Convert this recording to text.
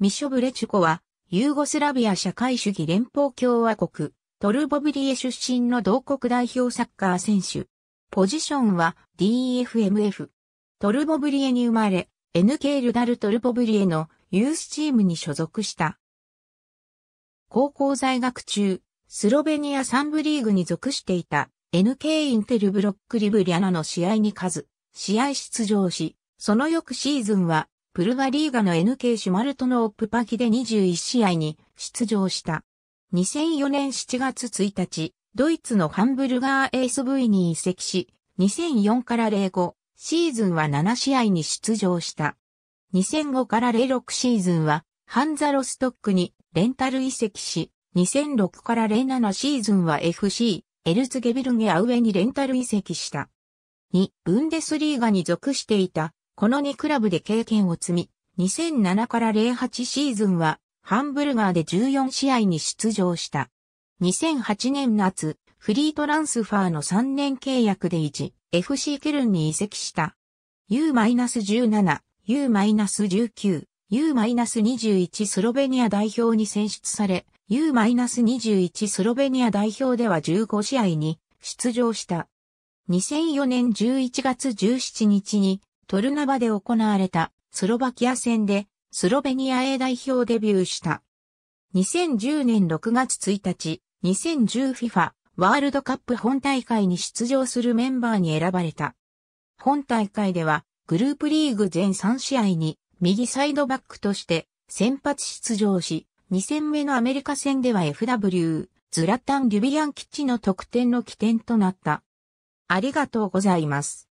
ミショ・ブレチュコは、ユーゴスラビア社会主義連邦共和国、トルボブリエ出身の同国代表サッカー選手。ポジションは DFMF。トルボブリエに生まれ、NK ルダルトルボブリエのユースチームに所属した。高校在学中、スロベニア3部リーグに属していた NK インテルブロックリブリアナの試合に数、試合出場し、その翌シーズンはプルガリーガの NK シュマルトのオップパキで21試合に出場した。2004年7月1日、ドイツのハンブルガー ASV に移籍し、2004から05シーズンは7試合に出場した。2005から06シーズンはハンザロストックにレンタル移籍し、2006から07シーズンは FC エルツゲビルゲアウェにレンタル移籍した。2、ブンデスリーガに属していたこの2クラブで経験を積み、2007から08シーズンは、ハンブルガーで14試合に出場した。2008年夏、フリートランスファーの3年契約で1、FC ケルンに移籍した。U-17、U-19、U-21 スロベニア代表に選出され、U-21 スロベニア代表では15試合に出場した。2004年11月17日にトルナバで行われたスロバキア戦でスロベニア A 代表デビューした。2010年6月1日、2010FIFA ワールドカップ本大会に出場するメンバーに選ばれた。本大会ではグループリーグ全3試合に右サイドバックとして先発出場し、2戦目のアメリカ戦では FW、ズラタン・リュビアン基地の得点の起点となった。ありがとうございます。